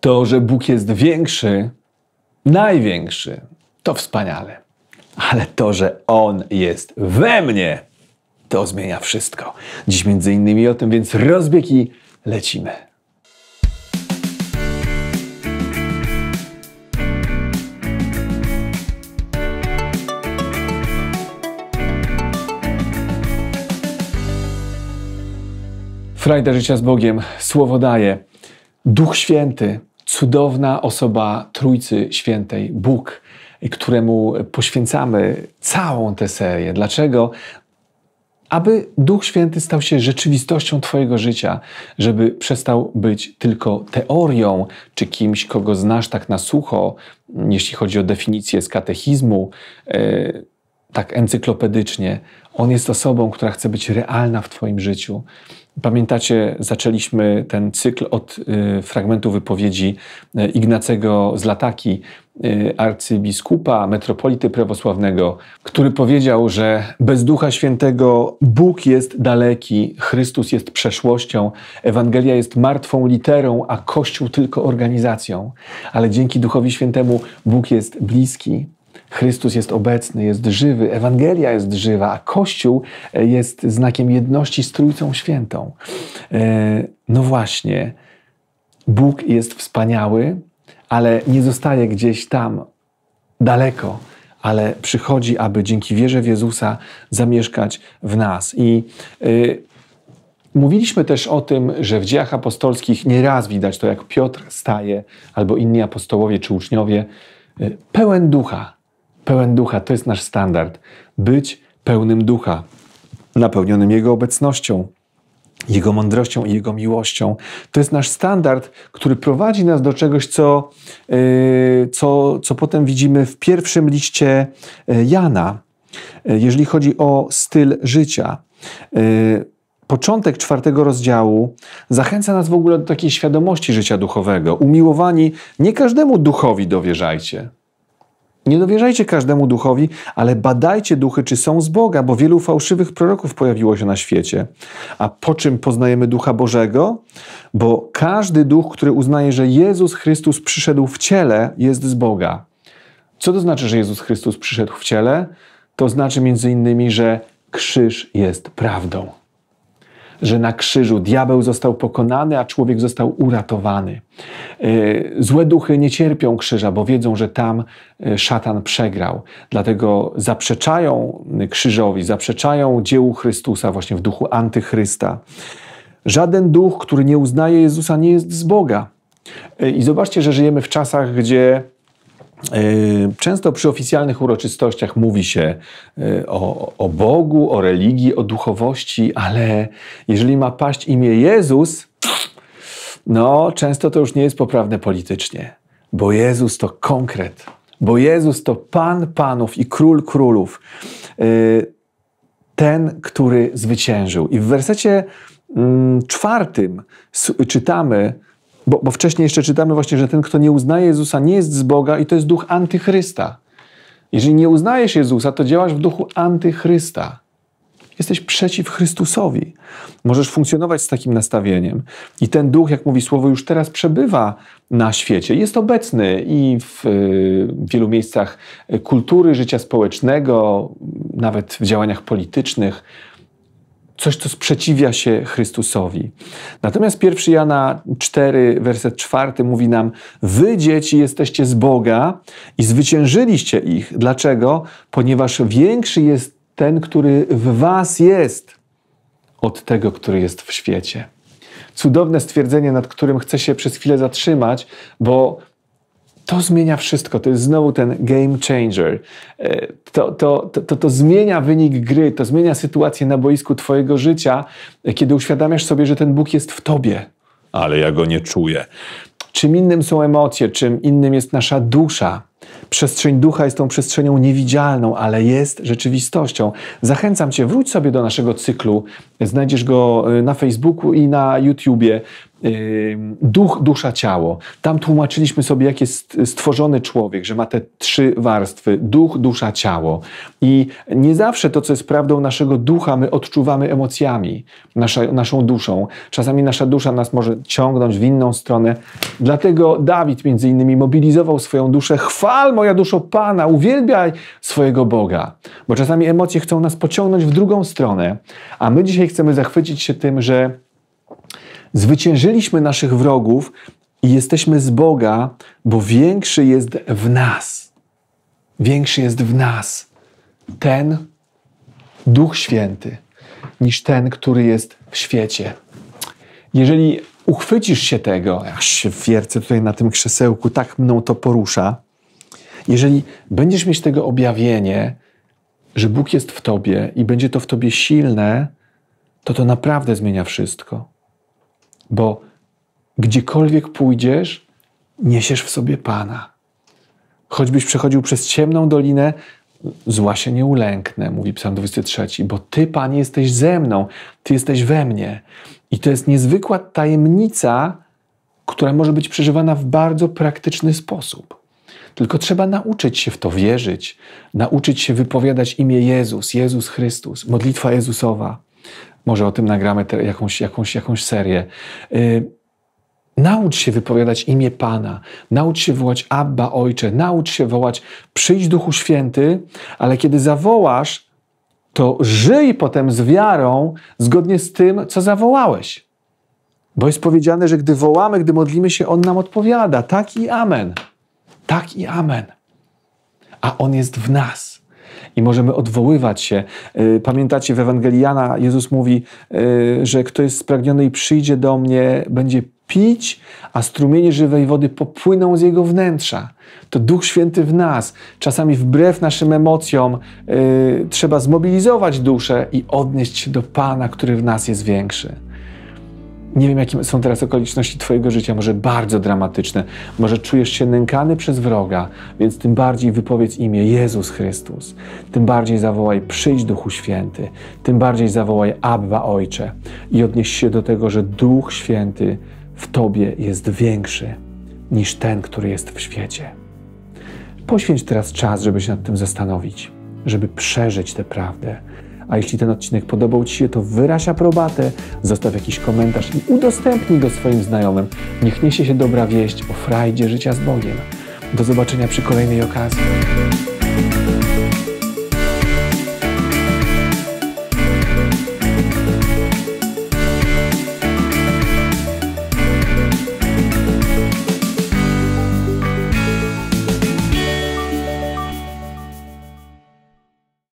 To, że Bóg jest większy, największy, to wspaniale. Ale to, że On jest we mnie, to zmienia wszystko. Dziś między innymi o tym, więc rozbieg i lecimy. Frajda życia z Bogiem, słowo daje. Duch Święty cudowna osoba Trójcy Świętej, Bóg, któremu poświęcamy całą tę serię. Dlaczego? Aby Duch Święty stał się rzeczywistością Twojego życia, żeby przestał być tylko teorią czy kimś, kogo znasz tak na sucho, jeśli chodzi o definicję z katechizmu, e, tak encyklopedycznie. On jest osobą, która chce być realna w Twoim życiu. Pamiętacie, zaczęliśmy ten cykl od y, fragmentu wypowiedzi y, Ignacego z Lataki, y, arcybiskupa, metropolity prawosławnego, który powiedział, że bez Ducha Świętego Bóg jest daleki, Chrystus jest przeszłością, Ewangelia jest martwą literą, a Kościół tylko organizacją. Ale dzięki Duchowi Świętemu Bóg jest bliski, Chrystus jest obecny, jest żywy, Ewangelia jest żywa, a Kościół e, jest znakiem jedności z Trójcą Świętą. E, no właśnie, Bóg jest wspaniały, ale nie zostaje gdzieś tam daleko, ale przychodzi, aby dzięki wierze w Jezusa zamieszkać w nas. I y, Mówiliśmy też o tym, że w dziejach apostolskich nieraz widać to, jak Piotr staje, albo inni apostołowie czy uczniowie, y, pełen ducha, pełen ducha. To jest nasz standard. Być pełnym ducha, napełnionym Jego obecnością, Jego mądrością i Jego miłością. To jest nasz standard, który prowadzi nas do czegoś, co, yy, co, co potem widzimy w pierwszym liście yy, Jana, yy, jeżeli chodzi o styl życia. początek czwartego rozdziału zachęca nas w ogóle do takiej świadomości życia duchowego. Umiłowani, nie każdemu duchowi dowierzajcie. Nie dowierzajcie każdemu duchowi, ale badajcie duchy, czy są z Boga, bo wielu fałszywych proroków pojawiło się na świecie. A po czym poznajemy ducha Bożego? Bo każdy duch, który uznaje, że Jezus Chrystus przyszedł w ciele, jest z Boga. Co to znaczy, że Jezus Chrystus przyszedł w ciele? To znaczy między innymi, że krzyż jest prawdą że na krzyżu diabeł został pokonany, a człowiek został uratowany. E, złe duchy nie cierpią krzyża, bo wiedzą, że tam e, szatan przegrał. Dlatego zaprzeczają krzyżowi, zaprzeczają dziełu Chrystusa właśnie w duchu antychrysta. Żaden duch, który nie uznaje Jezusa, nie jest z Boga. E, I zobaczcie, że żyjemy w czasach, gdzie Yy, często przy oficjalnych uroczystościach mówi się yy, o, o, Bogu, o religii, o duchowości, ale jeżeli ma paść imię Jezus, no często to już nie jest poprawne politycznie, bo Jezus to konkret, bo Jezus to Pan Panów i Król Królów, yy, ten, który zwyciężył. I w wersecie mm, czwartym czytamy, bo, bo wcześniej jeszcze czytamy właśnie, że ten, kto nie uznaje Jezusa, nie jest z Boga i to jest duch antychrysta. Jeżeli nie uznajesz Jezusa, to działasz w duchu antychrysta. Jesteś przeciw Chrystusowi. Możesz funkcjonować z takim nastawieniem. I ten duch, jak mówi słowo, już teraz przebywa na świecie. Jest obecny i w y, wielu miejscach kultury, życia społecznego, nawet w działaniach politycznych coś, co sprzeciwia się Chrystusowi. Natomiast 1 Jana 4, werset 4 mówi nam: Wy, dzieci, jesteście z Boga i zwyciężyliście ich. Dlaczego? Ponieważ większy jest ten, który w Was jest, od tego, który jest w świecie. Cudowne stwierdzenie, nad którym chcę się przez chwilę zatrzymać, bo to zmienia wszystko. To jest znowu ten game changer. To, to, to, to, to, zmienia wynik gry, to zmienia sytuację na boisku Twojego życia, kiedy uświadamiasz sobie, że ten Bóg jest w Tobie. Ale ja go nie czuję. Czym innym są emocje, czym innym jest nasza dusza. Przestrzeń ducha jest tą przestrzenią niewidzialną, ale jest rzeczywistością. Zachęcam Cię, wróć sobie do naszego cyklu. Znajdziesz go y, na Facebooku i na YouTubie. Y, duch, dusza, ciało. Tam tłumaczyliśmy sobie, jak jest y, stworzony człowiek, że ma te trzy warstwy: duch, dusza, ciało. I nie zawsze to, co jest prawdą naszego ducha, my odczuwamy emocjami, nasza, naszą duszą. Czasami nasza dusza nas może ciągnąć w inną stronę. Dlatego Dawid, między innymi, mobilizował swoją duszę chwałą Chwal moja duszo Pana, uwielbiaj swojego Boga. Bo czasami emocje chcą nas pociągnąć w drugą stronę, a my dzisiaj chcemy zachwycić się tym, że zwyciężyliśmy naszych wrogów i jesteśmy z Boga, bo większy jest w nas. Większy jest w nas ten Duch Święty niż ten, który jest w świecie. Jeżeli uchwycisz się tego, aż się wiercę tutaj na tym krzesełku, tak mną to porusza, jeżeli będziesz mieć tego objawienie, że Bóg jest w tobie i będzie to w tobie silne, to to naprawdę zmienia wszystko. Bo gdziekolwiek pójdziesz, niesiesz w sobie Pana. Choćbyś przechodził przez ciemną dolinę, zła się nie ulęknę, mówi Psalm 23, bo Ty, Panie, jesteś ze mną, Ty jesteś we mnie. I to jest niezwykła tajemnica, która może być przeżywana w bardzo praktyczny sposób. Tylko trzeba nauczyć się w to wierzyć, nauczyć się wypowiadać imię Jezus, Jezus Chrystus, modlitwa Jezusowa. Może o tym nagramy te, jakąś, jakąś, jakąś serię. Y, naucz się wypowiadać imię Pana, naucz się wołać Abba Ojcze, naucz się wołać przyjdź Duchu Święty, ale kiedy zawołasz, to żyj potem z wiarą zgodnie z tym, co zawołałeś. Bo jest powiedziane, że gdy wołamy, gdy modlimy się, On nam odpowiada. Tak i amen tak i amen. A On jest w nas. I możemy odwoływać się. Y, pamiętacie, w Ewangelii Jana Jezus mówi, y, że kto jest spragniony i przyjdzie do mnie, będzie pić, a strumienie żywej wody popłyną z jego wnętrza. To Duch Święty w nas. Czasami wbrew naszym emocjom y, trzeba zmobilizować duszę i odnieść się do Pana, który w nas jest większy. Nie wiem, jakie są teraz okoliczności Twojego życia, może bardzo dramatyczne, może czujesz się nękany przez wroga, więc tym bardziej wypowiedz imię Jezus Chrystus, tym bardziej zawołaj przyjdź Duchu Święty, tym bardziej zawołaj Abba Ojcze i odnieś się do tego, że Duch Święty w Tobie jest większy niż ten, który jest w świecie. Poświęć teraz czas, żeby się nad tym zastanowić, żeby przeżyć tę prawdę, a jeśli ten odcinek podobał Ci się, to wyraź aprobatę, zostaw jakiś komentarz i udostępnij go swoim znajomym. Niech niesie się dobra wieść o frajdzie życia z Bogiem. Do zobaczenia przy kolejnej okazji.